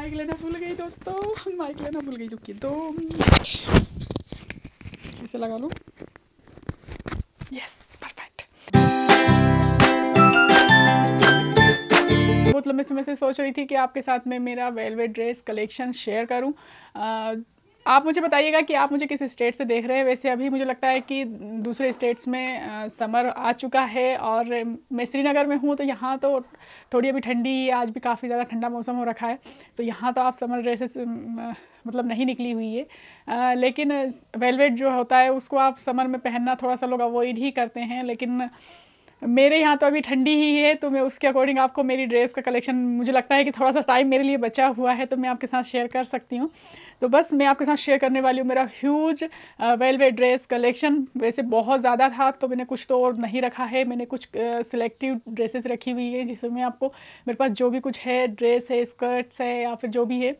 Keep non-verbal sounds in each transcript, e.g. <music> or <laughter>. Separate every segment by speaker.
Speaker 1: Mic लेना भूल गई दोस्तों माइक लेना भूल गई चुकी तो इसे लगा लूँ यस परफेक्ट बहुत लंबे समय से सोच रही थी कि आपके साथ में मेरा वेलवेट ड्रेस कलेक्शन शेयर करूं आप मुझे बताइएगा कि आप मुझे किस स्टेट से देख रहे हैं वैसे अभी मुझे लगता है कि दूसरे स्टेट्स में समर आ चुका है और मैं श्रीनगर में हूँ तो यहाँ तो थोड़ी अभी ठंडी आज भी काफ़ी ज़्यादा ठंडा मौसम हो रखा है तो यहाँ तो आप समर ड्रेसेस मतलब नहीं निकली हुई है आ, लेकिन वेलवेट जो होता है उसको आप समर में पहनना थोड़ा सा लोग अवॉइड ही करते हैं लेकिन मेरे यहाँ तो अभी ठंडी ही है तो मैं उसके अकॉर्डिंग आपको मेरी ड्रेस का कलेक्शन मुझे लगता है कि थोड़ा सा टाइम मेरे लिए बचा हुआ है तो मैं आपके साथ शेयर कर सकती हूँ तो बस मैं आपके साथ शेयर करने वाली हूँ मेरा ह्यूज वेलवे ड्रेस कलेक्शन वैसे बहुत ज़्यादा था तो मैंने कुछ तो और नहीं रखा है मैंने कुछ सिलेक्टिव ड्रेसेस रखी हुई है जिसमें आपको मेरे पास जो भी कुछ है ड्रेस है स्कर्ट्स है या फिर जो भी है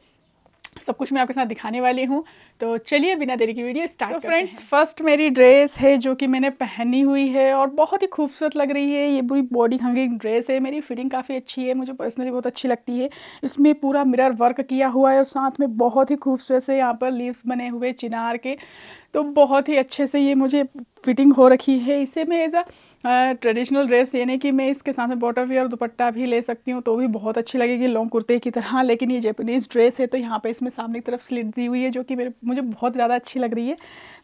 Speaker 1: सब कुछ मैं आपके साथ दिखाने वाली हूँ तो चलिए बिना देरी की वीडियो स्टार्ट तो फ्रेंड्स फर्स्ट मेरी ड्रेस है जो कि मैंने पहनी हुई है और बहुत ही खूबसूरत लग रही है ये पूरी बॉडी हंगिंग ड्रेस है मेरी फिटिंग काफ़ी अच्छी है मुझे पर्सनली बहुत अच्छी लगती है इसमें पूरा मिरर वर्क किया हुआ है और साथ में बहुत ही खूबसूरत से यहाँ पर लीव्स बने हुए चिनार के तो बहुत ही अच्छे से ये मुझे फिटिंग हो रखी है इसे मैं एज अ ट्रेडिशनल ड्रेस ये नहीं कि मैं इसके साथ में बॉटर वेयर दुपट्टा भी ले सकती हूँ तो भी बहुत अच्छी लगेगी लॉन्ग कुर्ते की तरह <laughs> लेकिन ये जैपनीज़ ड्रेस है तो यहाँ पे इसमें सामने की तरफ स्लिट दी हुई है जो कि मेरे मुझे बहुत ज़्यादा अच्छी लग रही है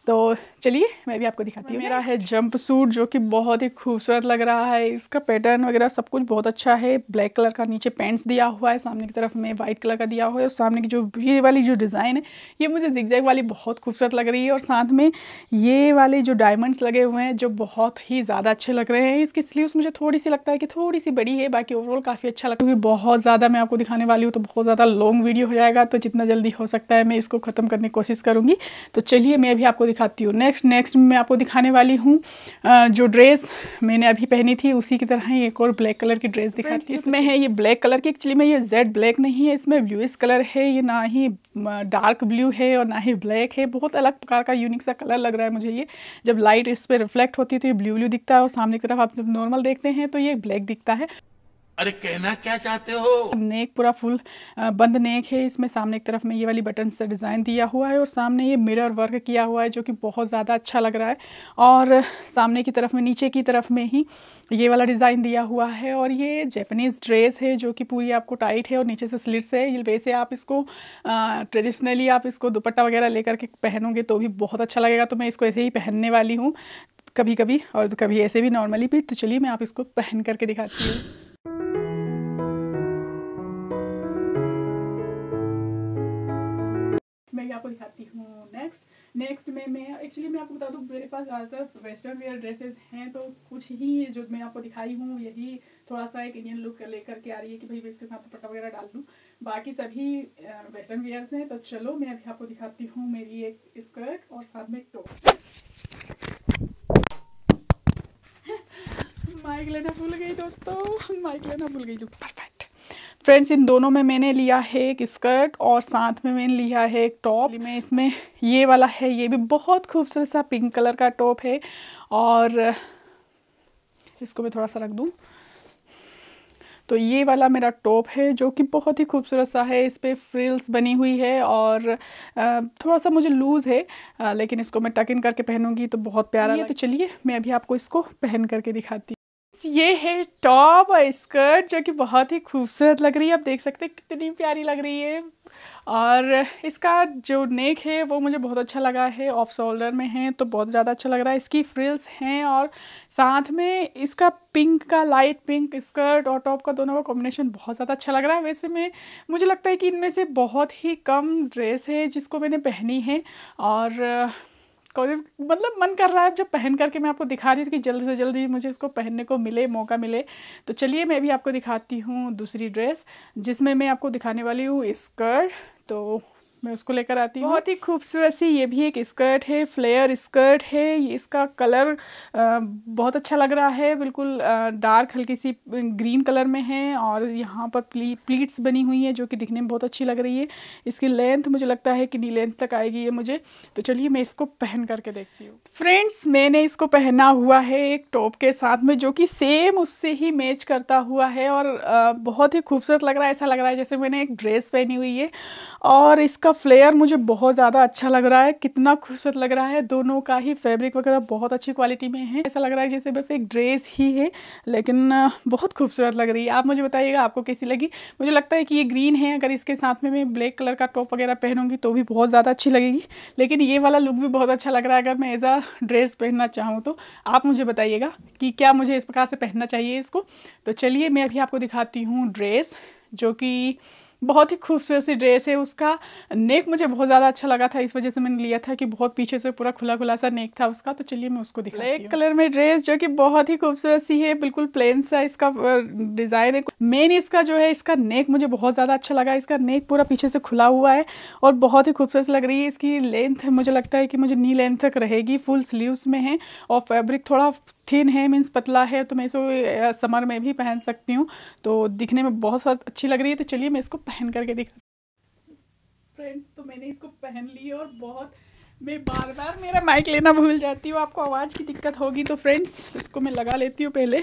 Speaker 1: तो चलिए मैं भी आपको दिखाती हूँ मेरा है जंप सूट जो कि बहुत ही खूबसूरत लग रहा है इसका पैटर्न वगैरह सब कुछ बहुत अच्छा है ब्लैक कलर का नीचे पैंट्स दिया हुआ है सामने की तरफ में वाइट कलर का दिया हुआ है और सामने की जो ये वाली जो डिज़ाइन है ये मुझे जिगजैग वाली बहुत खूबसूरत लग रही है और साथ में ये वाले जो डायमंड्स लगे हुए हैं जो बहुत ही ज़्यादा अच्छे अच्छे लग रहे हैं इसकी स्लीव्स मुझे थोड़ी सी लगता है कि थोड़ी सी बड़ी है बाकी ओवरऑल काफ़ी अच्छा लगता है क्योंकि बहुत ज़्यादा मैं आपको दिखाने वाली हूँ तो बहुत ज़्यादा लॉन्ग वीडियो हो जाएगा तो जितना जल्दी हो सकता है मैं इसको ख़त्म करने की कोशिश करूँगी तो चलिए मैं अभी आपको दिखाती हूँ नेक्स्ट नेक्स्ट मैं आपको दिखाने वाली हूँ जो ड्रेस मैंने अभी पहनी थी उसी की तरह ही एक और ब्लैक कलर की ड्रेस दिखाती थी इसमें है ये ब्लैक कलर की एक्चुअली में ये जेड ब्लैक नहीं है इसमें ब्लूइस कलर है ये ना ही डार्क ब्लू है और ना ही ब्लैक है बहुत अलग प्रकार का यूनिक सा कलर लग रहा है मुझे ये जब लाइट इस पर रिफ्लेक्ट होती है तो ये ब्लू ब्लू दिखता है और सामने की तरफ आप जब नॉर्मल देखते हैं तो ये ब्लैक दिखता है अरे कहना क्या चाहते हो नेक पूरा फुल बंद नेक है इसमें सामने की तरफ में ये वाली बटन से डिज़ाइन दिया हुआ है और सामने ये मिरर वर्क किया हुआ है जो कि बहुत ज़्यादा अच्छा लग रहा है और सामने की तरफ में नीचे की तरफ में ही ये वाला डिज़ाइन दिया हुआ है और ये जैपनीज़ ड्रेस है जो कि पूरी आपको टाइट है और नीचे से स्लिट्स है वैसे आप इसको ट्रेडिशनली आप इसको दुपट्टा वगैरह लेकर के पहनोगे तो भी बहुत अच्छा लगेगा तो मैं इसको ऐसे ही पहनने वाली हूँ कभी कभी और कभी ऐसे भी नॉर्मली भी तो चलिए मैं आप इसको पहन करके दिखाती हूँ नेक्स्ट में मैं एक्चुअली मैं आपको बता दूँ मेरे पास ज़्यादातर वेस्टर्न वेयर ड्रेसेस हैं तो कुछ ही जो मैं आपको दिखाई हूँ यही थोड़ा सा एक इंडियन लुक लेकर के आ रही है कि भाई मैं इसके साथ दुपट्टा वगैरह डाल दूँ बाकी सभी वेस्टर्न वेयर्स हैं तो चलो मैं अभी आपको दिखाती हूँ मेरी एक स्कर्ट और साथ में टॉप माइक लेना भूल गई दोस्तों माइक लेना भूल गई जो परफेक्ट फ्रेंड्स इन दोनों में मैंने लिया है एक स्कर्ट और साथ में मैंने लिया है एक टॉप मैं इसमें ये वाला है ये भी बहुत खूबसूरत सा पिंक कलर का टॉप है और इसको मैं थोड़ा सा रख दूँ तो ये वाला मेरा टॉप है जो कि बहुत ही खूबसूरत सा है इस पर फ्रिल्स बनी हुई है और थोड़ा सा मुझे लूज़ है लेकिन इसको मैं टक इन करके पहनूंगी तो बहुत प्यारा है तो चलिए मैं अभी आपको इसको पहन करके दिखाती ये है टॉप और स्कर्ट जो कि बहुत ही खूबसूरत लग रही है आप देख सकते हैं कितनी प्यारी लग रही है और इसका जो नेक है वो मुझे बहुत अच्छा लगा है ऑफ शोल्डर में है तो बहुत ज़्यादा अच्छा लग रहा है इसकी फ्रिल्स हैं और साथ में इसका पिंक का लाइट पिंक स्कर्ट और टॉप का दोनों का कॉम्बिनेशन बहुत ज़्यादा अच्छा लग रहा है वैसे में मुझे लगता है कि इनमें से बहुत ही कम ड्रेस है जिसको मैंने पहनी है और कॉजेज मतलब मन कर रहा है जब पहन करके मैं आपको दिखा रही हूँ कि जल्दी से जल्दी मुझे इसको पहनने को मिले मौका मिले तो चलिए मैं भी आपको दिखाती हूँ दूसरी ड्रेस जिसमें मैं आपको दिखाने वाली हूँ स्कर्ट तो मैं उसको लेकर आती हूँ बहुत ही खूबसूरत सी ये भी एक स्कर्ट है फ्लेयर स्कर्ट है ये इसका कलर बहुत अच्छा लग रहा है बिल्कुल डार्क हल्की सी ग्रीन कलर में है और यहाँ पर प्ली, प्लीट्स बनी हुई है जो कि दिखने में बहुत अच्छी लग रही है इसकी लेंथ मुझे लगता है कि नी लेंथ तक आएगी ये मुझे तो चलिए मैं इसको पहन करके देखती हूँ फ्रेंड्स मैंने इसको पहना हुआ है एक टॉप के साथ में जो कि सेम उससे ही मैच करता हुआ है और बहुत ही खूबसूरत लग रहा है ऐसा लग रहा है जैसे मैंने एक ड्रेस पहनी हुई है और इसका इसका फ्लेयर मुझे बहुत ज़्यादा अच्छा लग रहा है कितना खूबसूरत लग रहा है दोनों का ही फैब्रिक वगैरह बहुत अच्छी क्वालिटी में है ऐसा लग रहा है जैसे बस एक ड्रेस ही है लेकिन बहुत खूबसूरत लग रही है आप मुझे बताइएगा आपको कैसी लगी मुझे लगता है कि ये ग्रीन है अगर इसके साथ में मैं ब्लैक कलर का टॉप वगैरह पहनूंगी तो भी बहुत ज़्यादा अच्छी लगेगी लेकिन ये वाला लुक भी बहुत अच्छा लग रहा है अगर मैं एज अ ड्रेस पहनना चाहूँ तो आप मुझे बताइएगा कि क्या मुझे इस प्रकार से पहनना चाहिए इसको तो चलिए मैं अभी आपको दिखाती हूँ ड्रेस जो कि बहुत ही खूबसूरत सी ड्रेस है उसका नेक मुझे बहुत ज़्यादा अच्छा लगा था इस वजह से मैंने लिया था कि बहुत पीछे से पूरा खुला खुला सा नेक था उसका तो चलिए मैं उसको दिखा एक कलर में ड्रेस जो कि बहुत ही खूबसूरत सी है बिल्कुल प्लेन सा इसका डिज़ाइन है मेन इसका जो है इसका नेक मुझे बहुत ज़्यादा अच्छा लगा इसका नेक पूरा पीछे से खुला हुआ है और बहुत ही खूबसूरत लग रही है इसकी लेंथ मुझे लगता है कि मुझे नी लेंथ तक रहेगी फुल स्लीव्स में है और फैब्रिक थोड़ा थिन है मीन्स पतला है तो मैं इसको समर में भी पहन सकती हूँ तो दिखने में बहुत साथ अच्छी लग रही है तो चलिए मैं इसको पहन करके दिखा फ्रेंड्स तो मैंने इसको पहन ली और बहुत मैं बार बार मेरा माइक लेना भूल जाती हूँ आपको आवाज़ की दिक्कत होगी तो फ्रेंड्स इसको मैं लगा लेती हूँ पहले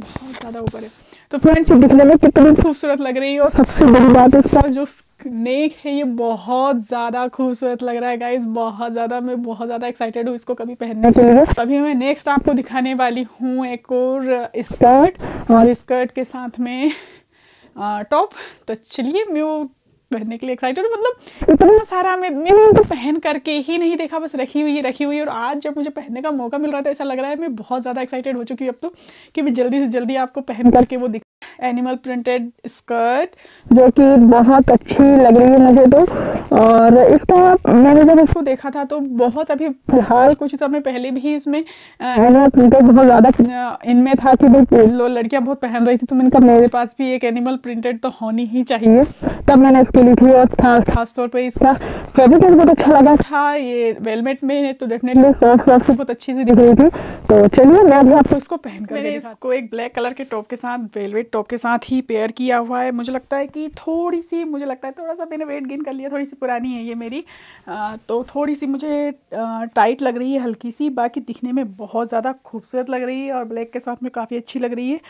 Speaker 1: बहुत ज़्यादा ऊपर है तो फ्रेंड्स ये दिखने में कितनी खूबसूरत लग रही है और सबसे बड़ी बात इसका जो नेक है ये बहुत ज़्यादा खूबसूरत लग रहा है गाइज बहुत ज़्यादा मैं बहुत ज़्यादा एक्साइटेड हूँ इसको कभी पहनने के लिए अभी मैं नेक्स्ट आपको दिखाने वाली हूँ एक और स्कर्ट और स्कर्ट के साथ में टॉप तो चलिए मैं पहनने के लिए एक्साइटेड मतलब इतना सारा मैं तो पहन करके ही नहीं देखा बस रखी हुई रखी हुई और आज जब मुझे पहनने का मौका मिल रहा था ऐसा लग रहा है मैं बहुत ज़्यादा एक्साइटेड हो चुकी हूँ अब तो कि मैं जल्दी से जल्दी आपको पहन हम्म। करके वो दिखा एनिमल प्रिंटेड स्कर्ट जो कि बहुत अच्छी लग रही है मुझे तो और इसका मैंने जब इसको देखा था तो बहुत अभी फिलहाल कुछ समय पहले भी इसमें एनिमल प्रिंटेड बहुत ज़्यादा इनमें था कि भाई लड़कियां बहुत पहन रही थी तो मैंने कहा मेरे पास भी एक एनिमल प्रिंटेड तो होनी ही चाहिए तब मैंने इसके लिए थी और खासतौर पर इसका फैब्रिक हाँ, बहुत अच्छा लगा था ये वेलमेट में तो डेफिनेटली सॉफ्ट सॉफ्ट बहुत अच्छी सी दिख रही थी तो चलिए मैं भी आपको इसको पहन कर इसको एक ब्लैक कलर के टॉप के साथ वेलवेट टॉप के साथ ही पेयर किया हुआ है मुझे लगता है कि थोड़ी सी मुझे लगता है थोड़ा सा मैंने वेट गेन कर लिया थोड़ी सी पुरानी है ये मेरी आ, तो थोड़ी सी मुझे आ, टाइट लग रही है हल्की सी बाकी दिखने में बहुत ज़्यादा खूबसूरत लग रही है और ब्लैक के साथ में काफ़ी अच्छी लग रही है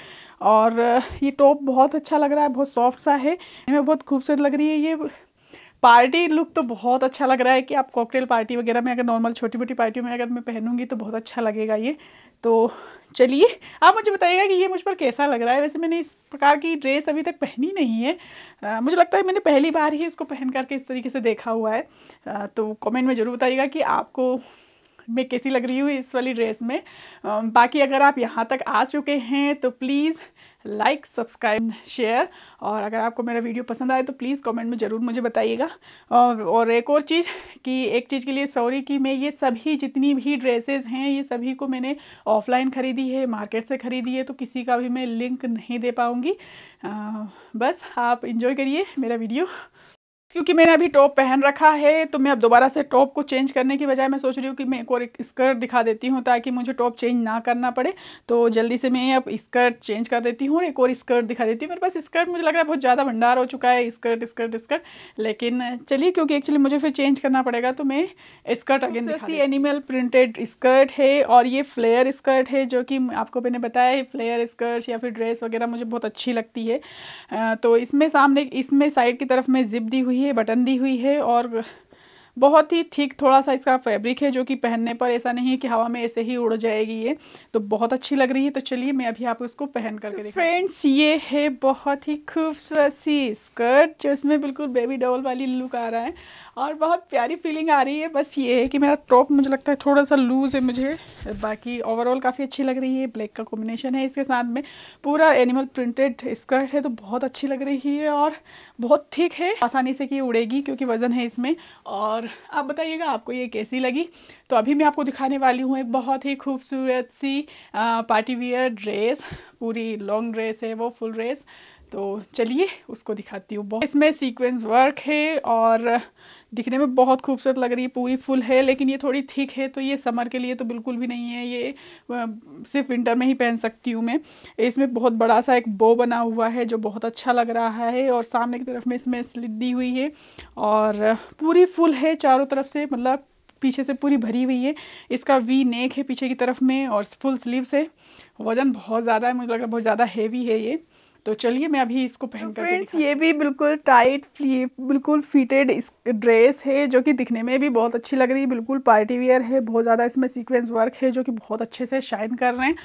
Speaker 1: और ये टॉप बहुत अच्छा लग रहा है बहुत सॉफ्ट सा है मैं बहुत खूबसूरत लग रही है ये पार्टी लुक तो बहुत अच्छा लग रहा है कि आप कॉकटेल पार्टी वगैरह में अगर नॉर्मल छोटी मोटी पार्टी में अगर मैं पहनूंगी तो बहुत अच्छा लगेगा ये तो चलिए आप मुझे बताइएगा कि ये मुझ पर कैसा लग रहा है वैसे मैंने इस प्रकार की ड्रेस अभी तक पहनी नहीं है आ, मुझे लगता है मैंने पहली बार ही इसको पहन करके इस तरीके से देखा हुआ है आ, तो कमेंट में ज़रूर बताइएगा कि आपको मैं कैसी लग रही हूँ इस वाली ड्रेस में बाकी अगर आप यहाँ तक आ चुके हैं तो प्लीज़ लाइक सब्सक्राइब शेयर और अगर आपको मेरा वीडियो पसंद आए तो प्लीज़ कमेंट में ज़रूर मुझे बताइएगा और और एक और चीज़ कि एक चीज़ के लिए सॉरी कि मैं ये सभी जितनी भी ड्रेसेस हैं ये सभी को मैंने ऑफलाइन ख़रीदी है मार्केट से ख़रीदी है तो किसी का भी मैं लिंक नहीं दे पाऊँगी बस आप इंजॉय करिए मेरा वीडियो क्योंकि मैंने अभी टॉप पहन रखा है तो मैं अब दोबारा से टॉप को चेंज करने की बजाय मैं सोच रही हूँ कि मैं एक और एक स्कर्ट दिखा देती हूँ ताकि मुझे टॉप चेंज ना करना पड़े तो जल्दी से मैं अब स्कर्ट चेंज कर देती हूँ और एक और स्कर्ट दिखा देती हूँ मेरे पास स्कर्ट मुझे लग रहा है बहुत ज़्यादा भंडार हो चुका है स्कर्ट स्कर्ट स्कर्ट लेकिन चलिए क्योंकि एक्चुअली मुझे फिर चेंज करना पड़ेगा तो मैं स्कर्ट अगेन ऐसी एनिमल प्रिंटेड स्कर्ट है और ये फ्लेयर स्कर्ट है जो कि आपको मैंने बताया फ्लेयर स्कर्ट्स या फिर ड्रेस वगैरह मुझे बहुत अच्छी लगती है तो इसमें सामने इसमें साइड की तरफ में जिप दी हुई हुई है बटन दी हुई है और बहुत ही ठीक थोड़ा सा इसका फैब्रिक है जो कि पहनने पर ऐसा नहीं है कि हवा में ऐसे ही उड़ जाएगी ये तो बहुत अच्छी लग रही है तो चलिए मैं अभी आप इसको पहन करके फ्रेंड्स तो ये है बहुत ही खूबसूरत सी स्कर्ट जो इसमें बिल्कुल बेबी डबल वाली लुक आ रहा है और बहुत प्यारी फीलिंग आ रही है बस ये है कि मेरा टॉप मुझे लगता है थोड़ा सा लूज़ है मुझे बाकी ओवरऑल काफ़ी अच्छी लग रही है ब्लैक का कॉम्बिनेशन है इसके साथ में पूरा एनिमल प्रिंटेड स्कर्ट है तो बहुत अच्छी लग रही है और बहुत ठीक है आसानी से कि उड़ेगी क्योंकि वज़न है इसमें और और आप बताइएगा आपको ये कैसी लगी तो अभी मैं आपको दिखाने वाली हूँ एक बहुत ही खूबसूरत सी पार्टी वियर ड्रेस पूरी लॉन्ग ड्रेस है वो फुल ड्रेस तो चलिए उसको दिखाती हूँ बहुत इसमें सीक्वेंस वर्क है और दिखने में बहुत खूबसूरत लग रही है पूरी फुल है लेकिन ये थोड़ी थिक है तो ये समर के लिए तो बिल्कुल भी नहीं है ये सिर्फ विंटर में ही पहन सकती हूँ मैं इसमें बहुत बड़ा सा एक बो बना हुआ है जो बहुत अच्छा लग रहा है और सामने की तरफ में इसमें स्लिट दी हुई है और पूरी फुल है चारों तरफ से मतलब पीछे से पूरी भरी हुई है इसका वी नेक है पीछे की तरफ में और फुल स्लीव्स है वज़न बहुत ज़्यादा है मुझे लग रहा है बहुत ज़्यादा हैवी है ये तो चलिए मैं अभी इसको पहन तो कर फ्रेंड्स ये भी बिल्कुल टाइट बिल्कुल फिटेड ड्रेस है जो कि दिखने में भी बहुत अच्छी लग रही है बिल्कुल पार्टी वेयर है बहुत ज़्यादा इसमें सीक्वेंस वर्क है जो कि बहुत अच्छे से शाइन कर रहे हैं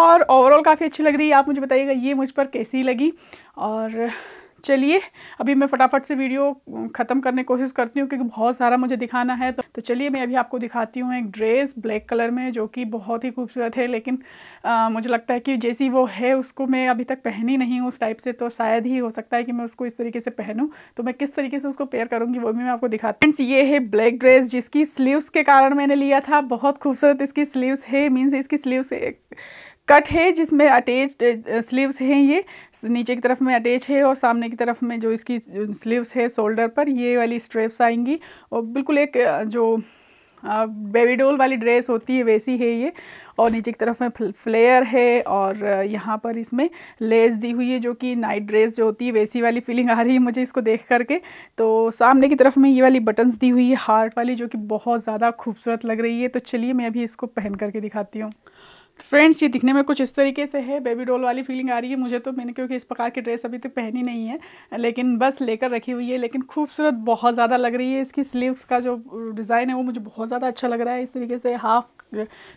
Speaker 1: और ओवरऑल काफ़ी अच्छी लग रही है आप मुझे बताइएगा ये मुझ पर कैसी लगी और चलिए अभी मैं फटाफट से वीडियो ख़त्म करने की कोशिश करती हूँ क्योंकि बहुत सारा मुझे दिखाना है तो, तो चलिए मैं अभी आपको दिखाती हूँ एक ड्रेस ब्लैक कलर में जो कि बहुत ही खूबसूरत है लेकिन आ, मुझे लगता है कि जैसी वो है उसको मैं अभी तक पहनी नहीं हूँ उस टाइप से तो शायद ही हो सकता है कि मैं उसको इस तरीके से पहनूँ तो मैं किस तरीके से उसको पेयर करूँगी वो भी मैं आपको दिखाती फ्रेंड्स ये है ब्लैक ड्रेस जिसकी स्लीवस के कारण मैंने लिया था बहुत खूबसूरत इसकी स्लीवस है मीन्स इसकी स्लीव्स एक कट है जिसमें अटैच स्लीव्स हैं ये नीचे की तरफ में अटैच है और सामने की तरफ में जो इसकी स्लीव्स है शोल्डर पर ये वाली स्ट्रेप्स आएंगी और बिल्कुल एक जो बेबी डोल वाली ड्रेस होती है वैसी है ये और नीचे की तरफ में फ्लेयर है और यहाँ पर इसमें लेस दी हुई है जो कि नाइट ड्रेस जो होती है वैसी वाली फीलिंग <laughs> आ रही है मुझे इसको देख करके तो सामने की तरफ में ये वाली बटन्स दी हुई है हार्ट वाली जो कि बहुत ज़्यादा खूबसूरत लग रही है तो चलिए मैं अभी इसको पहन करके दिखाती हूँ फ्रेंड्स ये दिखने में कुछ इस तरीके से है बेबी डॉल वाली फीलिंग आ रही है मुझे तो मैंने क्योंकि इस प्रकार की ड्रेस अभी तक पहनी नहीं है लेकिन बस लेकर रखी हुई है लेकिन खूबसूरत बहुत ज़्यादा लग रही है इसकी स्लीव्स का जो डिज़ाइन है वो मुझे बहुत ज़्यादा अच्छा लग रहा है इस तरीके से हाफ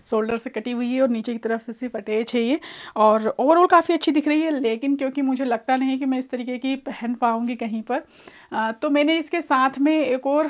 Speaker 1: शोल्डर से कटी हुई है और नीचे की तरफ से सिर्फ अटैच है ये और ओवरऑल काफ़ी अच्छी दिख रही है लेकिन क्योंकि मुझे लगता नहीं कि मैं इस तरीके की पहन पाऊँगी कहीं पर तो मैंने इसके साथ में एक और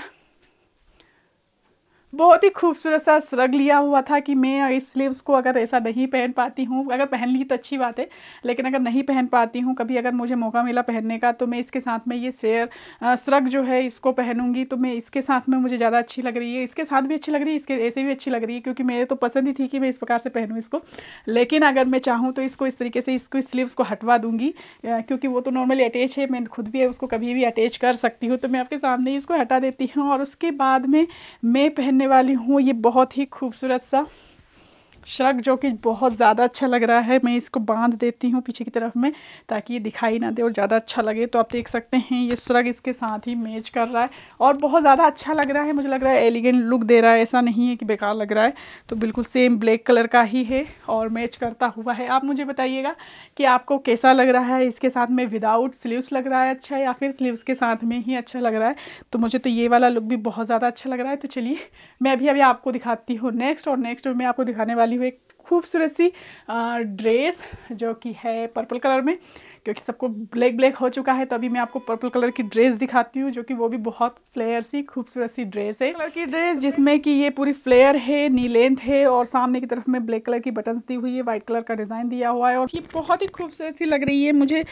Speaker 1: बहुत ही खूबसूरत सा स्रग लिया हुआ था कि मैं इस स्लीव्स को अगर ऐसा नहीं पहन पाती हूँ अगर पहन ली तो अच्छी बात है लेकिन अगर नहीं पहन पाती हूँ कभी अगर मुझे मौका मिला पहनने का तो मैं इसके साथ में ये शेयर सरग जो है इसको पहनूंगी तो मैं इसके साथ में मुझे ज़्यादा अच्छी लग रही है इसके साथ भी अच्छी लग रही है इसके ऐसे भी अच्छी लग रही है क्योंकि मेरे तो पसंद ही थी कि मैं इस प्रकार से पहनूँ इसको लेकिन अगर मैं चाहूँ तो इसको इस तरीके से इसको स्लीव्स को हटवा दूँगी क्योंकि वो तो नॉर्मली अटैच है मैं खुद भी उसको कभी भी अटैच कर सकती हूँ तो मैं आपके सामने इसको हटा देती हूँ और उसके बाद में मैं पहन करने वाली हूँ ये बहुत ही खूबसूरत सा श्रग जो कि बहुत ज़्यादा अच्छा लग रहा है मैं इसको बांध देती हूँ पीछे की तरफ में ताकि ये दिखाई ना दे और ज़्यादा अच्छा लगे तो आप देख सकते हैं ये श्रग इसके साथ ही मैच कर रहा है और बहुत ज़्यादा अच्छा लग रहा है मुझे लग रहा है एलिगेंट लुक दे रहा है ऐसा नहीं है कि बेकार लग रहा है तो बिल्कुल सेम ब्लैक कलर का ही है और मैच करता हुआ है आप मुझे बताइएगा कि आपको कैसा लग रहा है इसके साथ में विदाउट स्लीवस लग रहा है अच्छा या फिर स्लीवस के साथ में ही अच्छा लग रहा है तो मुझे तो ये वाला लुक भी बहुत ज़्यादा अच्छा लग रहा है तो चलिए मैं अभी अभी आपको दिखाती हूँ नेक्स्ट और नेक्स्ट मैं आपको दिखाने वाली वाली एक खूबसूरत सी ड्रेस जो कि है पर्पल कलर में क्योंकि सबको ब्लैक ब्लैक हो चुका है तो अभी मैं आपको पर्पल कलर की ड्रेस दिखाती हूँ जो कि वो भी बहुत फ्लेयर सी खूबसूरत सी ड्रेस है कलर की ड्रेस जिसमें कि ये पूरी फ्लेयर है नी लेंथ है और सामने की तरफ में ब्लैक कलर की बटन्स दी हुई है वाइट कलर का डिज़ाइन दिया हुआ है और ये बहुत ही खूबसूरत सी लग रही है मुझे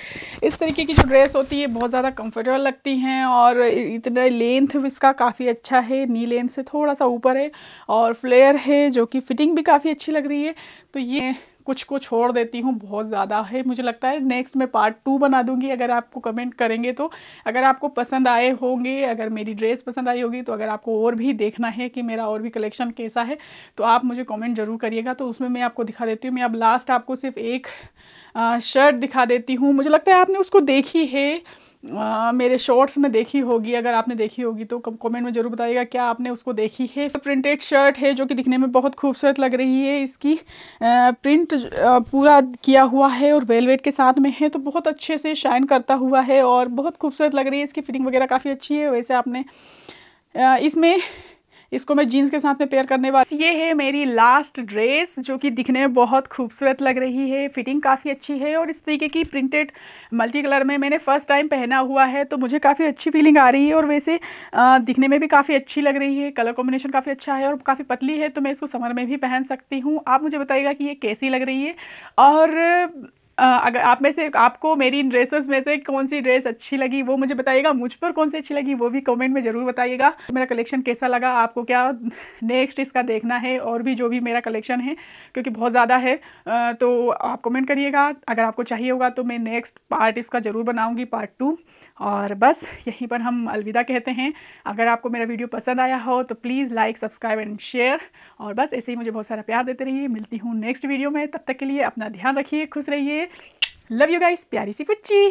Speaker 1: इस तरीके की जो ड्रेस होती है बहुत ज़्यादा कम्फर्टेबल लगती हैं और इतना लेंथ इसका काफ़ी अच्छा है नी लेंथ से थोड़ा सा ऊपर है और फ्लेयर है जो कि फिटिंग भी काफ़ी अच्छी लग रही है तो ये कुछ को छोड़ देती हूँ बहुत ज़्यादा है मुझे लगता है नेक्स्ट मैं पार्ट टू बना दूँगी अगर आपको कमेंट करेंगे तो अगर आपको पसंद आए होंगे अगर मेरी ड्रेस पसंद आई होगी तो अगर आपको और भी देखना है कि मेरा और भी कलेक्शन कैसा है तो आप मुझे कमेंट ज़रूर करिएगा तो उसमें मैं आपको दिखा देती हूँ मैं अब लास्ट आपको सिर्फ एक शर्ट दिखा देती हूँ मुझे लगता है आपने उसको देखी है मेरे शॉर्ट्स में देखी होगी अगर आपने देखी होगी तो कमेंट में ज़रूर बताइएगा क्या आपने उसको देखी है प्रिंटेड शर्ट है जो कि दिखने में बहुत खूबसूरत लग रही है इसकी प्रिंट पूरा किया हुआ है और वेलवेट के साथ में है तो बहुत अच्छे से शाइन करता हुआ है और बहुत खूबसूरत लग रही है इसकी फिटिंग वगैरह काफ़ी अच्छी है वैसे आपने इसमें इसको मैं जीन्स के साथ में पेयर करने वाली ये है मेरी लास्ट ड्रेस जो कि दिखने में बहुत खूबसूरत लग रही है फिटिंग काफ़ी अच्छी है और इस तरीके की प्रिंटेड मल्टी कलर में मैंने फ़र्स्ट टाइम पहना हुआ है तो मुझे काफ़ी अच्छी फीलिंग आ रही है और वैसे दिखने में भी काफ़ी अच्छी लग रही है कलर कॉम्बिनेशन काफ़ी अच्छा है और काफ़ी पतली है तो मैं इसको समर में भी पहन सकती हूँ आप मुझे बताइएगा कि ये कैसी लग रही है और अगर आप में से आपको मेरी इन ड्रेसेस में से कौन सी ड्रेस अच्छी लगी वो मुझे बताइएगा मुझ पर कौन सी अच्छी लगी वो भी कमेंट में ज़रूर बताइएगा मेरा कलेक्शन कैसा लगा आपको क्या नेक्स्ट इसका देखना है और भी जो भी मेरा कलेक्शन है क्योंकि बहुत ज़्यादा है तो आप कमेंट करिएगा अगर आपको चाहिए होगा तो मैं नेक्स्ट पार्ट इसका ज़रूर बनाऊँगी पार्ट टू और बस यहीं पर हम अलविदा कहते हैं अगर आपको मेरा वीडियो पसंद आया हो तो please like subscribe and share और बस ऐसे ही मुझे बहुत सारा प्यार देते रहिए मिलती हूँ नेक्स्ट वीडियो में तब तक के लिए अपना ध्यान रखिए खुश रहिए लव यू गाइस प्यारी सी पुच्ची